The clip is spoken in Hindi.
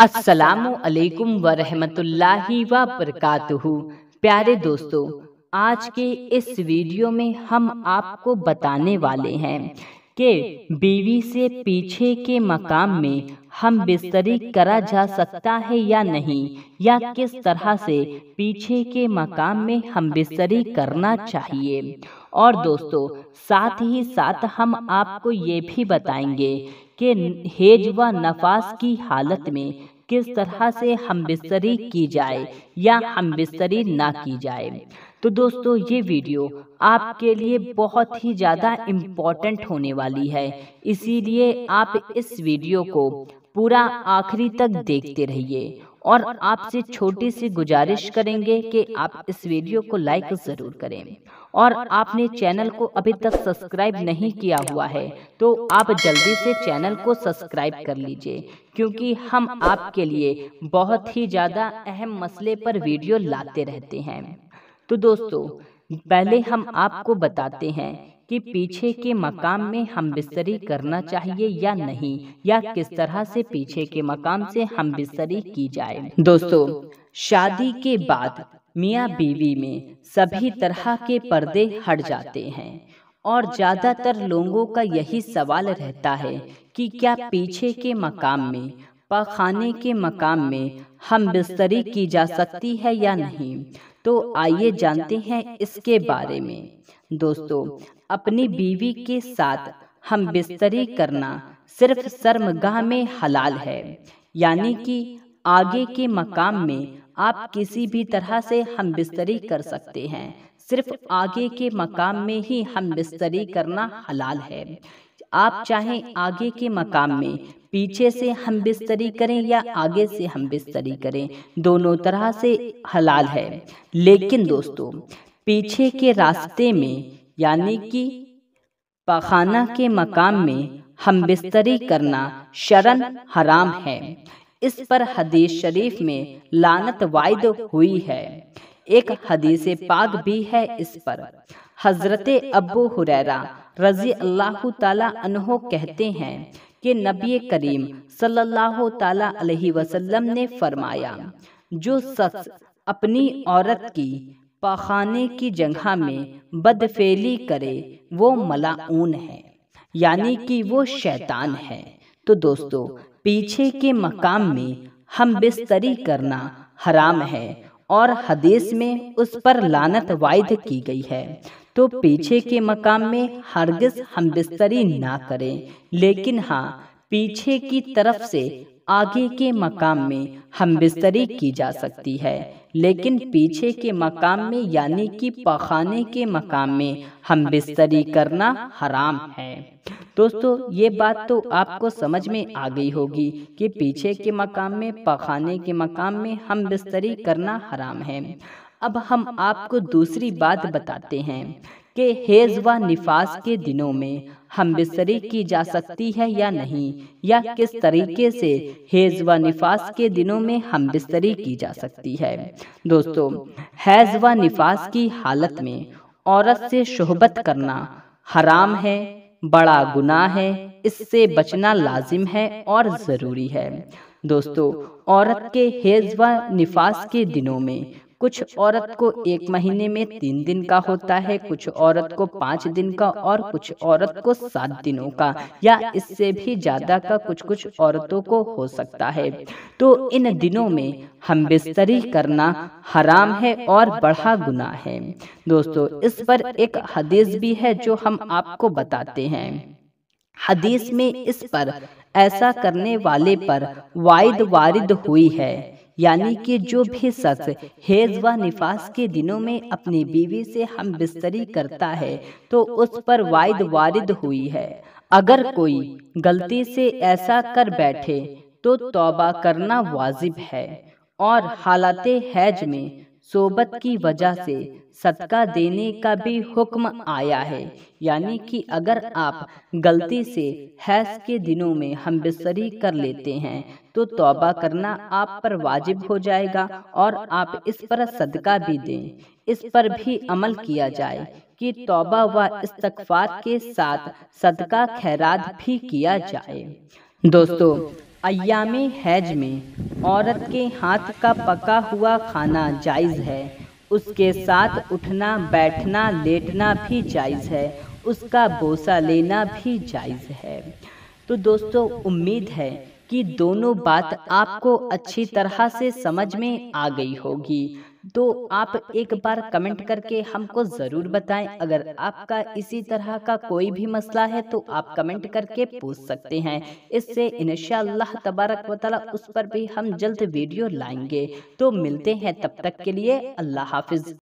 असलकम वरहमतुल्लाहि व प्यारे दोस्तों आज के इस वीडियो में हम आपको बताने वाले हैं कि बीवी से पीछे के मकाम में हम बिस्तरी करा जा सकता है या नहीं या किस तरह से पीछे के मकाम में हम बिस्तरी करना चाहिए और दोस्तों साथ ही साथ हम आपको ये भी बताएंगे के हेज व नफास की हालत में किस तरह से हम बिस्तरी की जाए या हम बिस्तरी ना की जाए तो, तो दोस्तों ये वीडियो आपके लिए बहुत ही ज़्यादा इम्पॉर्टेंट होने वाली है इसीलिए आप इस वीडियो को पूरा आखिरी तक देखते रहिए और आपसे छोटी सी गुजारिश करेंगे कि आप इस वीडियो को लाइक ज़रूर करें और आपने चैनल को अभी तक सब्सक्राइब नहीं किया हुआ है तो आप जल्दी से चैनल को सब्सक्राइब कर लीजिए क्योंकि हम आपके लिए बहुत ही ज़्यादा अहम मसले पर वीडियो लाते रहते हैं तो दोस्तों पहले हम आपको बताते हैं कि पीछे के मकाम में हम बिस्तरी करना चाहिए या नहीं या किस तरह से पीछे के मकाम से हम बिस्तरी की जाए दोस्तों शादी के बाद मियाँ बीवी में सभी तरह के पर्दे हट जाते हैं और ज़्यादातर लोगों का यही सवाल रहता है कि क्या पीछे के मकाम में पखाने के मकाम में हम बिस्तरी की जा सकती है या नहीं तो, तो आइए जानते हैं इसके बारे में दोस्तों अपनी बीवी के साथ हम बिस्तरी करना सिर्फ शर्मगाह में हलाल है यानी कि आगे के मकाम में आप किसी भी तरह से हम बिस्तरी कर सकते हैं सिर्फ आगे के मकाम में ही हम बिस्तरी करना हलाल है आप चाहे आगे के मकाम में पीछे से हम बिस्तरी करें या आगे से हम बिस्तरी करें दोनों तरह से हलाल है लेकिन दोस्तों पीछे के रास्ते में यानी कि पखाना के मकाम में हम बिस्तरी करना शरण हराम है इस पर हदीस शरीफ में लानत वायद हुई है एक हदीस पाक भी है इस पर हजरत अबू हुरैरा रजी अल्लाह तहो कहते हैं कि नबी करीम सल्लल्लाहु अलैहि वसल्लम ने फरमाया जो शख्स अपनी औरत की पाखाने की जगह में बदफेली करे वो मलाऊन है यानी कि वो शैतान है तो दोस्तों पीछे के मकाम में हम बिस्तरी करना हराम है और हदीस में उस पर लानत वायद की गई है तो पीछे के मकाम में हरगिज हम बिस्तरी ना करें लेकिन हाँ पीछे की तरफ से आगे के मकाम में हम बिस्तरी की जा सकती है लेकिन पीछे के मकाम में यानी कि पखाने के मकाम में हम बिस्तरी करना हराम है दोस्तों ये बात तो आपको समझ में आ गई होगी कि पीछे के मकाम में पखाने के मकाम में हम बिस्तरी करना हराम है अब हम आपको दूसरी बात बताते हैं कि हेज व निफास के दिनों में हम बिस्तरी की जा सकती है या नहीं या किस तरीके से हेज व निफास के दिनों में हम बिस्तरी की जा सकती है दोस्तों हैज व निफास की हालत में औरत से शोहबत करना हराम है बड़ा गुनाह है इससे बचना लाजिम है और ज़रूरी है दोस्तों औरत के हेज व निफास के दिनों में कुछ औरत को एक महीने में तीन दिन का होता है कुछ औरत को पाँच दिन का और कुछ औरत को सात दिनों का या इससे भी ज़्यादा का कुछ कुछ औरतों को हो सकता है तो, तो इन दिनों में हम बिस्तरी करना हराम है और बढ़ा गुना है दोस्तों इस पर एक हदीस भी है जो हम आपको बताते हैं हदीस में इस पर ऐसा करने वाले पर वाइद वारिद हुई है यानी कि जो भी शख्स हेज व निफास के दिनों में अपनी बीवी से हम बिस्तरी करता है तो, तो उस पर वायद वारिद हुई है अगर कोई गलती से ऐसा कर बैठे तो, तो तौबा करना वाजिब है और हालात हैज में सोबत की वजह से सदका देने का भी हुक्म आया है यानी कि अगर आप गलती से हैस के दिनों में हम बिस्तरी कर लेते हैं तो, तो तौबा करना आप पर वाजिब हो जाएगा और आप इस पर सदका भी दें इस पर भी अमल किया जाए कि तौबा व इस्तकफार के साथ सदका खैरात भी किया जाए दोस्तों अयाम हैज में औरत के हाथ का पका हुआ खाना जायज़ है उसके साथ उठना बैठना लेटना भी जायज़ है उसका बोसा लेना भी जायज़ है तो दोस्तों उम्मीद है कि दोनों बात आपको अच्छी तरह से समझ में आ गई होगी तो, तो आप एक बार कमेंट करके हमको ज़रूर बताएं अगर आपका इसी तरह का कोई भी मसला है तो, तो आप कमेंट करके पूछ सकते हैं इससे इन तबारक वाली उस पर भी हम जल्द वीडियो लाएंगे तो, तो मिलते हैं तब तक के लिए अल्लाह हाफिज़